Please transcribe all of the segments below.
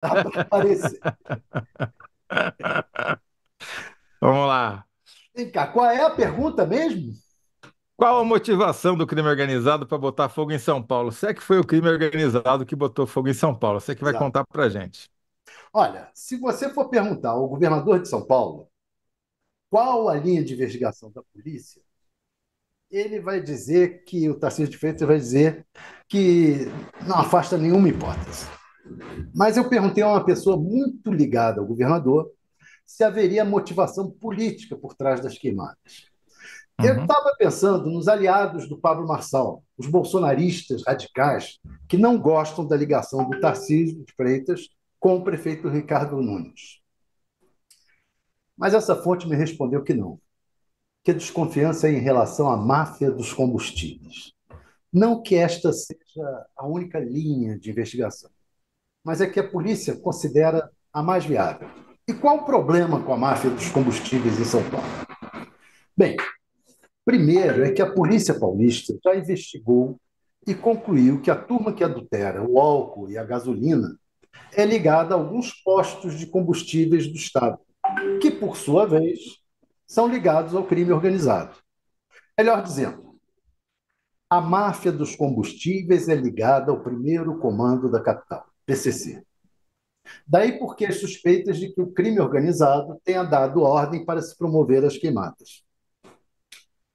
Dá aparecer. Vamos lá. Vem cá, qual é a pergunta mesmo? Qual a motivação do crime organizado para botar fogo em São Paulo? Se é que foi o crime organizado que botou fogo em São Paulo, você que vai Exato. contar para gente. Olha, se você for perguntar ao governador de São Paulo qual a linha de investigação da polícia, ele vai dizer que o Tarcísio de Freitas vai dizer que não afasta nenhuma hipótese. Mas eu perguntei a uma pessoa muito ligada ao governador se haveria motivação política por trás das queimadas. Uhum. Eu estava pensando nos aliados do Pablo Marçal, os bolsonaristas radicais que não gostam da ligação do Tarcísio de Freitas com o prefeito Ricardo Nunes. Mas essa fonte me respondeu que não, que a é desconfiança é em relação à máfia dos combustíveis. Não que esta seja a única linha de investigação mas é que a polícia considera a mais viável. E qual o problema com a máfia dos combustíveis em São Paulo? Bem, primeiro é que a polícia paulista já investigou e concluiu que a turma que adultera o álcool e a gasolina é ligada a alguns postos de combustíveis do Estado, que, por sua vez, são ligados ao crime organizado. Melhor dizendo, a máfia dos combustíveis é ligada ao primeiro comando da capital. PCC. Daí porque as suspeitas de que o crime organizado tenha dado ordem para se promover as queimadas.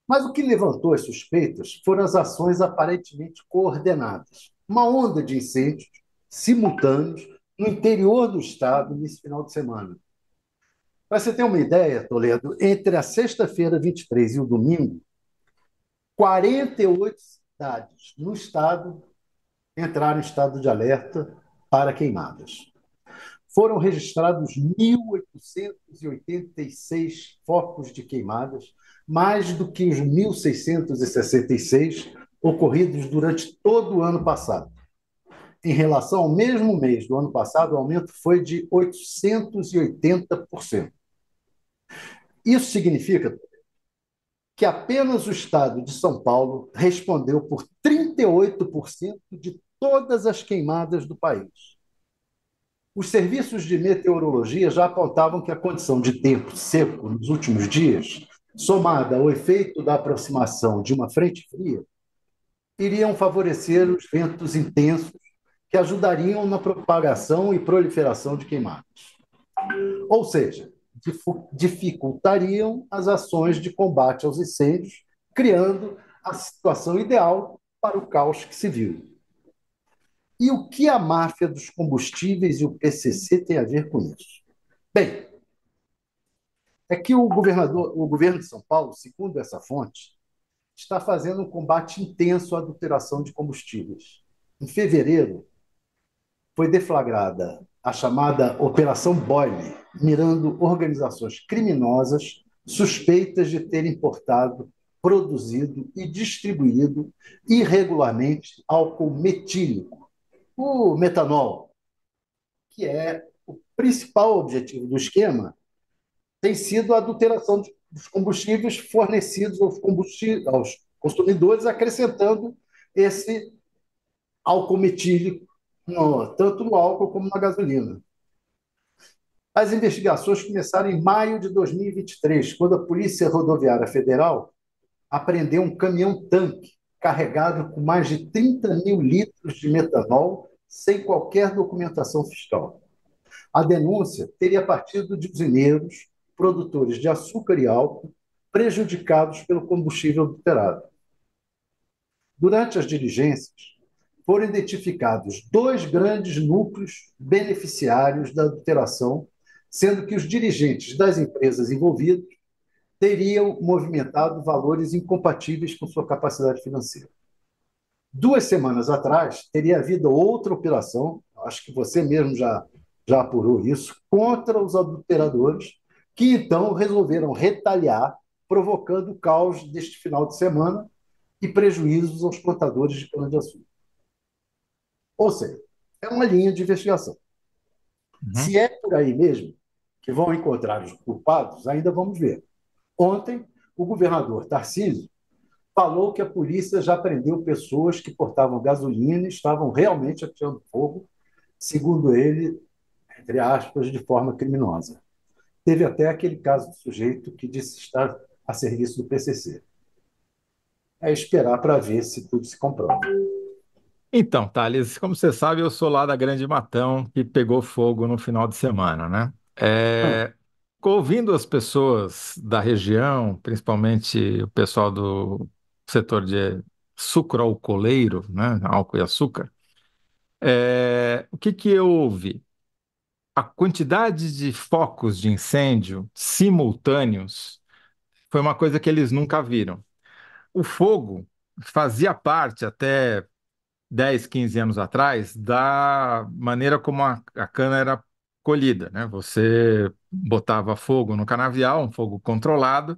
Mas o que levantou as suspeitas foram as ações aparentemente coordenadas. Uma onda de incêndios simultâneos no interior do estado nesse final de semana. Para você ter uma ideia, Toledo, entre a sexta-feira 23 e o domingo, 48 cidades no estado entraram em estado de alerta para queimadas. Foram registrados 1.886 focos de queimadas, mais do que os 1.666 ocorridos durante todo o ano passado. Em relação ao mesmo mês do ano passado, o aumento foi de 880%. Isso significa que apenas o estado de São Paulo respondeu por 38% de todas as queimadas do país. Os serviços de meteorologia já apontavam que a condição de tempo seco nos últimos dias, somada ao efeito da aproximação de uma frente fria, iriam favorecer os ventos intensos que ajudariam na propagação e proliferação de queimadas. Ou seja, dificultariam as ações de combate aos incêndios, criando a situação ideal para o caos que se viu. E o que a máfia dos combustíveis e o PCC tem a ver com isso? Bem, é que o governador, o governo de São Paulo, segundo essa fonte, está fazendo um combate intenso à adulteração de combustíveis. Em fevereiro, foi deflagrada a chamada Operação Boyle, mirando organizações criminosas suspeitas de ter importado, produzido e distribuído irregularmente álcool metílico o metanol, que é o principal objetivo do esquema, tem sido a adulteração dos combustíveis fornecidos aos, combustíveis, aos consumidores, acrescentando esse álcool metílico, tanto no álcool como na gasolina. As investigações começaram em maio de 2023, quando a Polícia Rodoviária Federal apreendeu um caminhão-tanque carregado com mais de 30 mil litros de metanol sem qualquer documentação fiscal. A denúncia teria partido de usineiros, produtores de açúcar e álcool, prejudicados pelo combustível adulterado. Durante as diligências, foram identificados dois grandes núcleos beneficiários da adulteração, sendo que os dirigentes das empresas envolvidas teriam movimentado valores incompatíveis com sua capacidade financeira. Duas semanas atrás, teria havido outra operação, acho que você mesmo já, já apurou isso, contra os adulteradores, que então resolveram retaliar, provocando o caos deste final de semana e prejuízos aos portadores de cana-de-açúcar. Ou seja, é uma linha de investigação. Uhum. Se é por aí mesmo que vão encontrar os culpados, ainda vamos ver. Ontem, o governador Tarcísio falou que a polícia já prendeu pessoas que portavam gasolina e estavam realmente atirando fogo, segundo ele, entre aspas, de forma criminosa. Teve até aquele caso do sujeito que disse estar a serviço do PCC. É esperar para ver se tudo se comprova. Então, Thales, como você sabe, eu sou lá da Grande Matão, que pegou fogo no final de semana, né? É, ah ouvindo as pessoas da região, principalmente o pessoal do setor de sucro alcooleiro, né, álcool e açúcar, é, o que, que eu ouvi? A quantidade de focos de incêndio simultâneos foi uma coisa que eles nunca viram. O fogo fazia parte até 10, 15 anos atrás da maneira como a, a cana era colhida, né? Você botava fogo no canavial, um fogo controlado,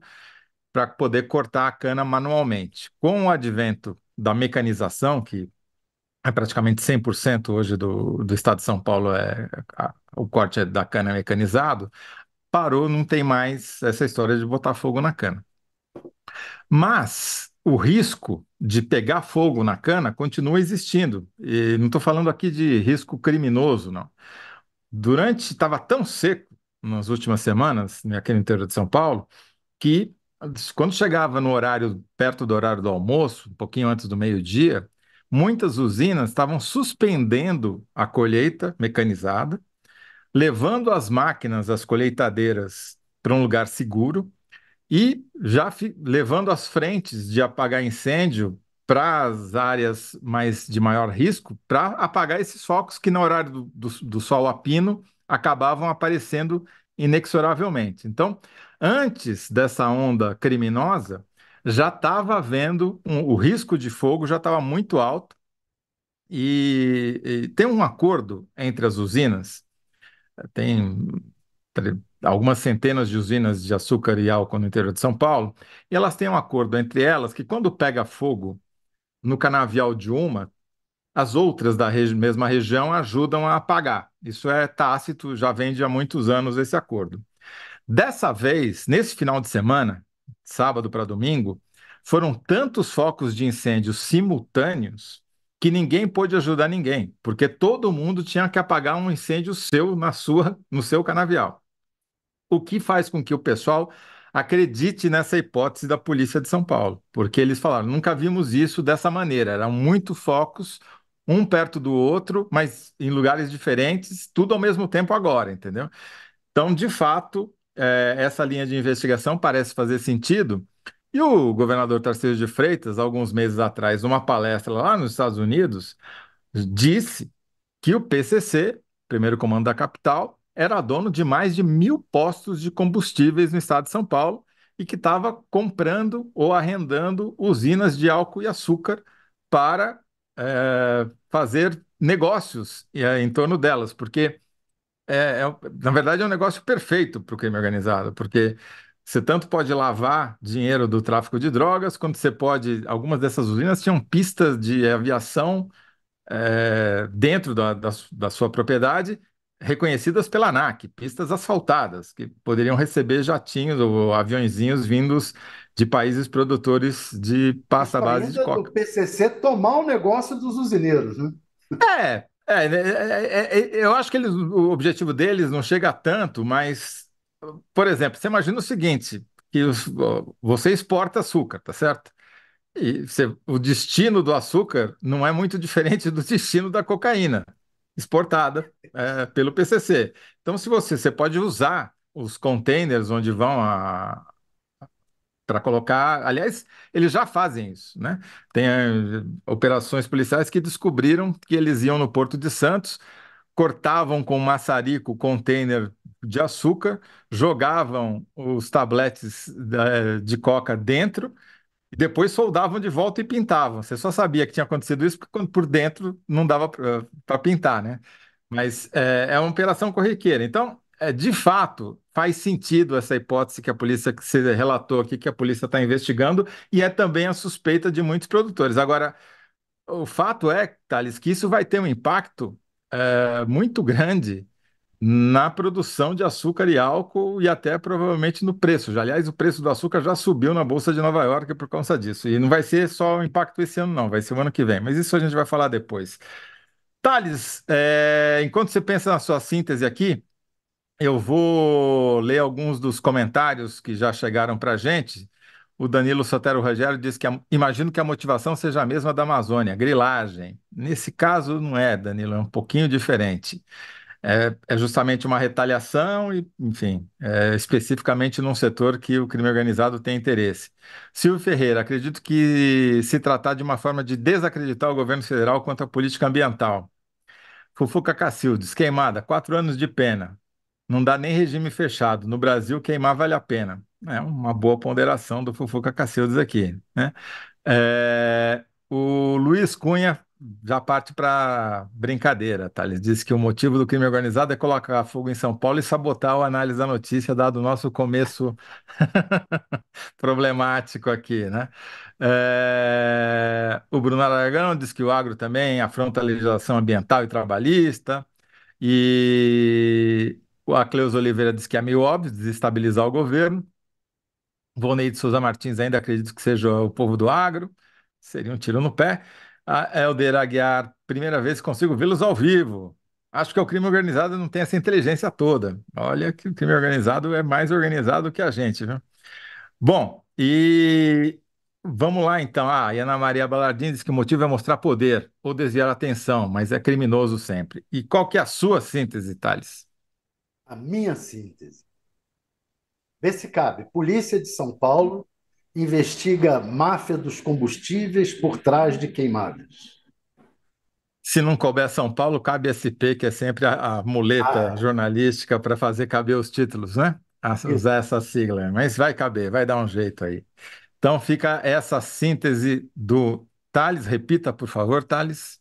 para poder cortar a cana manualmente. Com o advento da mecanização, que é praticamente 100% hoje do, do estado de São Paulo, é, a, o corte da cana é mecanizado, parou, não tem mais essa história de botar fogo na cana. Mas o risco de pegar fogo na cana continua existindo. E não estou falando aqui de risco criminoso, não durante estava tão seco nas últimas semanas, né, aqui no interior de São Paulo, que quando chegava no horário, perto do horário do almoço, um pouquinho antes do meio-dia, muitas usinas estavam suspendendo a colheita mecanizada, levando as máquinas, as colheitadeiras, para um lugar seguro e já levando as frentes de apagar incêndio para as áreas mais de maior risco, para apagar esses focos que no horário do, do, do sol a pino acabavam aparecendo inexoravelmente. Então, antes dessa onda criminosa, já estava havendo um, o risco de fogo já estava muito alto e, e, tem um acordo entre as usinas, tem algumas centenas de usinas de açúcar e álcool no interior de São Paulo, e elas têm um acordo entre elas que quando pega fogo no canavial de uma, as outras da regi mesma região ajudam a apagar. Isso é tácito, já vem de há muitos anos esse acordo. Dessa vez, nesse final de semana, sábado para domingo, foram tantos focos de incêndio simultâneos que ninguém pôde ajudar ninguém, porque todo mundo tinha que apagar um incêndio seu na sua, no seu canavial. O que faz com que o pessoal acredite nessa hipótese da polícia de São Paulo, porque eles falaram: nunca vimos isso dessa maneira, eram muito focos, um perto do outro, mas em lugares diferentes, tudo ao mesmo tempo agora, entendeu? Então, de fato, é, essa linha de investigação parece fazer sentido. E o governador Tarcísio de Freitas, alguns meses atrás, numa palestra lá nos Estados Unidos, disse que o PCC, primeiro comando da capital, era dono de mais de mil postos de combustíveis no estado de São Paulo e que estava comprando ou arrendando usinas de álcool e açúcar para é, fazer negócios é, em torno delas, porque é, é na verdade é um negócio perfeito para o crime organizado, porque você tanto pode lavar dinheiro do tráfico de drogas, quanto você pode. Algumas dessas usinas tinham pistas de aviação é, dentro da, da, da, sua propriedade, reconhecidas pela ANAC, pistas asfaltadas, que poderiam receber jatinhos ou aviãozinhos vindos de países produtores de pasta base de coca. O PCC tomar o negócio dos usineiros, né? É, é, é, é, eu acho que eles, o objetivo deles não chega a tanto, mas, por exemplo, você imagina o seguinte, que os, você exporta açúcar, tá certo? E você, o destino do açúcar não é muito diferente do destino da cocaína exportada é, pelo PCC. Então, se você, você pode usar os containers onde vão a para colocar, aliás, eles já fazem isso, né? Tem é, operações policiais que descobriram que eles iam no Porto de Santos, cortavam com maçarico o container de açúcar, jogavam os tabletes é, de coca dentro e depois soldavam de volta e pintavam. Você só sabia que tinha acontecido isso porque por dentro não dava eh, para pintar, né? Mas é, é uma operação corriqueira. Então, é, de fato, faz sentido essa hipótese que a polícia que você relatou aqui, que a polícia está investigando, e é também a suspeita de muitos produtores. Agora, o fato é, Thales, que isso vai ter um impacto é, muito grande na produção de açúcar e álcool e até provavelmente no preço. aliás, o preço do açúcar já subiu na Bolsa de Nova York por causa disso. E não vai ser só o impacto esse ano, não, vai ser o ano que vem. Mas isso a gente vai falar depois. Thales, é, enquanto você pensa na sua síntese aqui, eu vou ler alguns dos comentários que já chegaram para a gente. O Danilo Sotero Rogério diz que imagino que a motivação seja a mesma da Amazônia, grilagem. Nesse caso, não é, Danilo, é um pouquinho diferente é, é justamente uma retaliação, e, enfim, é, especificamente num setor que o crime organizado tem interesse. Silvio Ferreira, acredito que se tratar de uma forma de desacreditar o governo federal quanto à política ambiental. Fufuca Cacildes, queimada, quatro anos de pena. Não dá nem regime fechado. No Brasil, queimar vale a pena. É uma boa ponderação do Fufuca Cacildes aqui. Né? É, o Luiz Cunha já parte para brincadeira, tá? Ele diz que o motivo do crime organizado é colocar fogo em São Paulo e sabotar a análise da notícia, dado o nosso começo problemático aqui, né? É... O Bruno Aragão diz que o agro também afronta a legislação ambiental e trabalhista. E a Cleusa Oliveira diz que é meio óbvio desestabilizar o governo. Volney de Souza Martins ainda acredito que seja o povo do agro. Seria um tiro no pé. Ah, Helder Aguiar, primeira vez que consigo vê-los ao vivo. Acho que o crime organizado não tem essa inteligência toda. Olha que o crime organizado é mais organizado que a gente, viu? Bom, e vamos lá então. Ah, e Ana Maria Balardim diz que o motivo é mostrar poder ou desviar a atenção, mas é criminoso sempre. E qual que é a sua síntese, Thales? A minha síntese. Vê se cabe. Polícia de São Paulo investiga máfia dos combustíveis por trás de queimadas. Se não couber São Paulo, cabe SP, que é sempre a, a muleta ah, jornalística para fazer caber os títulos, né? A, usar essa sigla. Mas vai caber, vai dar um jeito aí. Então fica essa síntese do Thales. Repita, por favor, Thales.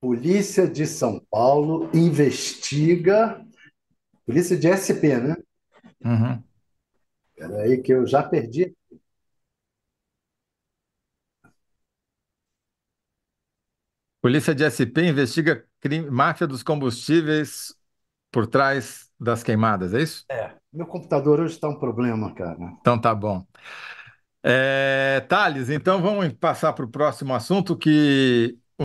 Polícia de São Paulo investiga. Polícia de SP, né? Uhum. Peraí, que eu já perdi Polícia de SP investiga crime, máfia dos combustíveis por trás das queimadas, é isso? É, meu computador hoje está um problema, cara. Então tá bom. É, Thales, então vamos passar para o próximo assunto que